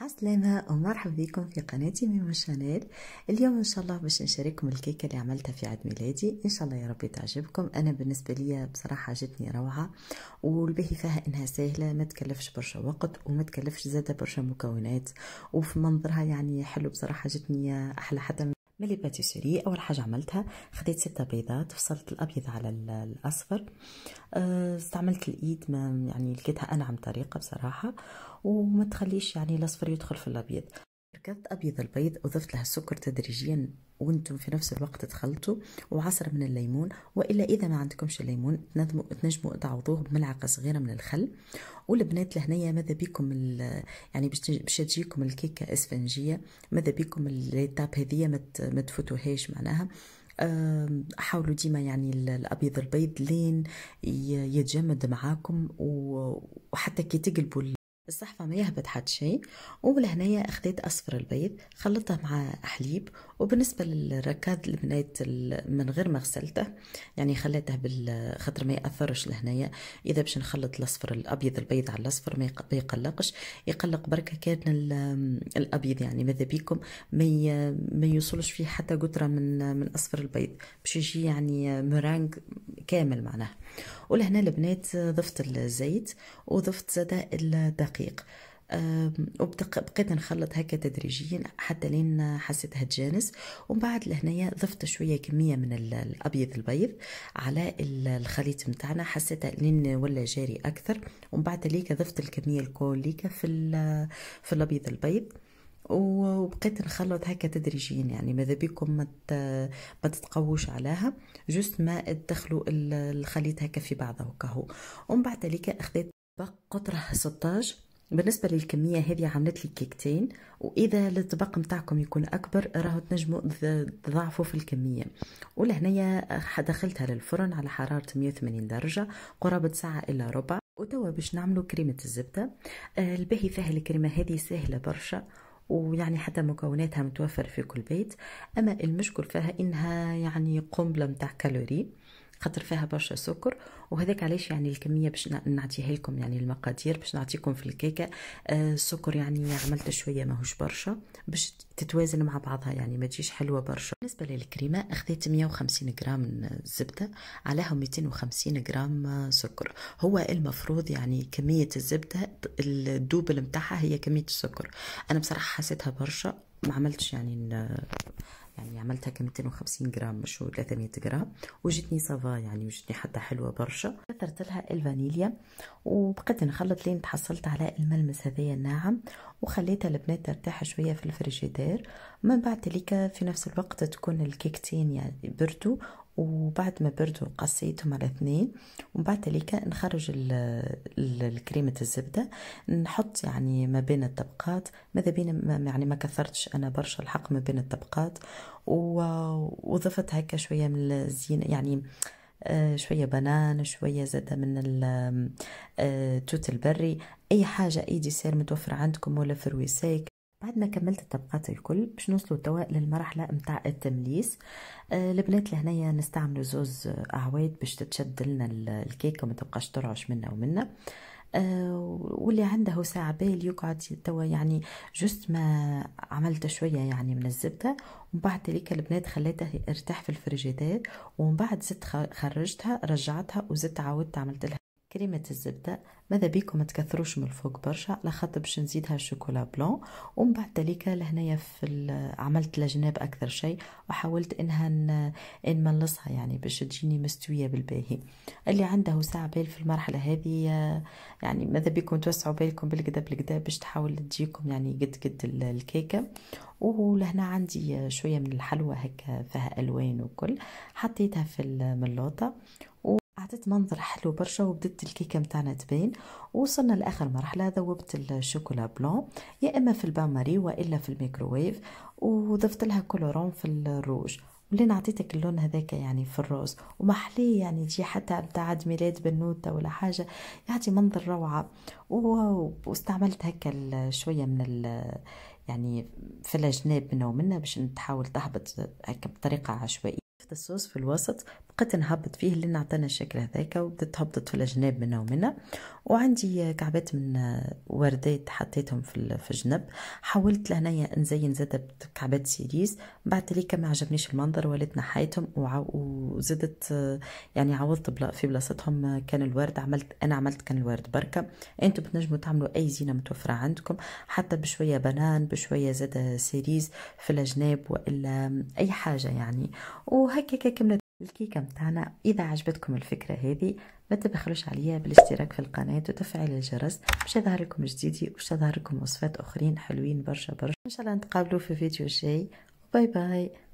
عسلامة ومرحبا بكم في قناتي ميمو شانيل اليوم ان شاء الله باش نشارككم الكيكة اللي عملتها في عيد ميلادي ان شاء الله يا ربي تعجبكم انا بالنسبة لي بصراحة عجبتني روعة والباهي فيها انها سهلة ما تكلفش برشا وقت وما تكلفش زادة برشا مكونات وفي منظرها يعني حلو بصراحة جتني احلى حتى من ملي باتيسوري اول حاجه عملتها خديت ستة بيضات فصلت الابيض على الاصفر أه، استعملت الايد ما يعني لقيتها انعم طريقه بصراحه وما تخليش يعني الاصفر يدخل في الابيض ركضت أبيض البيض وضفت لها السكر تدريجيا وانتم في نفس الوقت تخلطوا وعصرة من الليمون وإلا إذا ما عندكمش الليمون تنجموا, تنجموا تعوضوه بملعقة صغيرة من الخل والبنات لهنايا ماذا بيكم يعني باش تجيكم الكيكة اسفنجية ماذا بيكم التاب هذية ما تفوتوهاش معناها حاولوا ديما يعني الابيض البيض لين يتجمد معاكم وحتى كي تقلبوا بالصحفه ما يهبط حد شيء ولهنايا اخذت اصفر البيض خلطته مع حليب وبالنسبة للركاد اللي بنيت من غير ما غسلته يعني خليته بالخطر ما يأثرش لهنايا اذا باش نخلط الاصفر الابيض البيض على الاصفر ما يقلقش يقلق بركة كان الابيض يعني ماذا بيكم ما ما يوصلش فيه حتى قطرة من من اصفر البيض باش يجي يعني مرانج كامل معناه ولهنا البنات ضفت الزيت وضفت زادا الدقيق وبقيت نخلط هكا تدريجيا حتى لين حسيتها تجانس ومن بعد لهنايا ضفت شويه كميه من الابيض البيض على الخليط نتاعنا حسيتها لين ولا جاري اكثر ومن بعد ليك ضفت الكميه الكوليكه في في الابيض البيض وبقيت نخلط هكا تدريجيا يعني ماذا بكم ما ما تتقووش عليها جست ما تدخلوا الخليط هكا في بعضه هكا ومن بعد ذلك اخذت طبق قطره 16 بالنسبة للكمية هذه عملت لي كيكتين وإذا الطبق متاعكم يكون أكبر راهو تنجموا تضاعفوا في الكمية ولهنايا دخلتها للفرن على حرارة 180 درجة قرابة ساعة إلا ربع وتوا باش نعملوا كريمة الزبدة آه، الباهي فيها الكريمة هذه سهلة برشا ويعني حتى مكوناتها متوفرة في كل بيت أما المشكل فيها إنها يعني قنبلة متاع كالوري خاطر فيها برشا سكر وهذاك علاش يعني الكميه باش نعطيها لكم يعني المقادير باش نعطيكم في الكيكه آه، السكر يعني عملت شويه ماهوش برشا باش تتوازن مع بعضها يعني ما تجيش حلوه برشا بالنسبه للكريمه اخذت 150 غرام زبده عليها 250 غرام سكر هو المفروض يعني كميه الزبده الدوبل متاعها هي كميه السكر انا بصراحه حسيتها برشا ما عملتش يعني يعني عملتها ك 250 جرام مش 300 جرام وجتني صفا يعني وجتني حتى حلوه برشا كثرت لها الفانيليا وبقيت نخلط لين تحصلت على الملمس هذايا الناعم وخليتها البنات ترتاح شويه في الفريجيدير من بعد تليكا في نفس الوقت تكون الكيكتين يعني بردوا وبعد ما بردوا قصيتهم على اثنين ومن بعد تليك نخرج الكريمة الزبدة نحط يعني ما بين الطبقات ماذا بين ما يعني ما كثرتش أنا برشا الحق ما بين الطبقات وضفت هكا شوية من الزينة يعني آه، شويه بنان شويه زاده من التوت آه، البري اي حاجه اي ديسير متوفره عندكم ولا في بعد ما كملت الطبقات الكل باش نوصلوا توا للمرحله متاع التمليس آه البنات لهنايا نستعملوا زوز اعواد باش تتشد لنا الكيكه وما تبقاش ترعش منا ومنا آه واللي عنده ساعة بال يقعد توا يعني جست ما عملت شوية يعني من الزبدة ومن بعد تلك البنات خليته يرتاح في الفريجيدير ومن بعد زدت خرجتها رجعتها وزدت عاودت عملت لها كريمة الزبدة ماذا بيكم تكثروش من الفوق برشا على خاطر باش نزيدها الشوكولا بلون ومن بعد ذلك لهنايا في عملت لجناب اكثر شيء وحاولت انها نملصها يعني باش تجيني مستويه بالباهي اللي عنده ساعه بال في المرحله هذه يعني ماذا بيكم توسعوا بالكم بالكدا بالكدا باش تحاول تجيكم يعني قد قد الكيكه ولهنا عندي شويه من الحلوى هكا فيها الوان وكل حطيتها في الملوطه عطيت منظر حلو برشا وبدت الكيكه متاعنا تبين وصلنا لاخر مرحله ذوبت الشوكولا بلون يا اما في البان ماري والا في الميكروويف وضفت لها كولورون في الروج ولين عطيتك اللون هذاك يعني في الروز ومحلي يعني تجي حتى بتاع عيد ميلاد بنوته ولا حاجه يعطي منظر روعه واستعملت هكا شويه من ال يعني في الجناب منا ومنا باش تحاول تهبط هكا بطريقه عشوائيه مسكت الصوص في الوسط بقيت نهبط فيه لين عطانا الشكل هذاك وبدت هبطت في الجناب منا ومنا وعندي كعبات من وردات حطيتهم في الجنب حاولت لهنايا نزين زادة كعبات سيريز بعد ذلك ما عجبنيش المنظر وليت نحيتهم وزدت يعني عوضت في بلاصتهم كان الورد عملت انا عملت كان الورد بركه انتم بتنجموا تعملوا اي زينه متوفره عندكم حتى بشويه بنان بشويه زادة سيريز في الجناب والا اي حاجه يعني وهي وهكاك كملت الكيكة متاعنا إذا عجبتكم الفكرة هذه ما تبخلوش عليا بالاشتراك في القناة وتفعيل الجرس باش يظهر لكم جديدي وباش يظهر لكم وصفات أخرين حلوين برشا برشا إن شاء الله نتقابلوا في فيديو جاي باي باي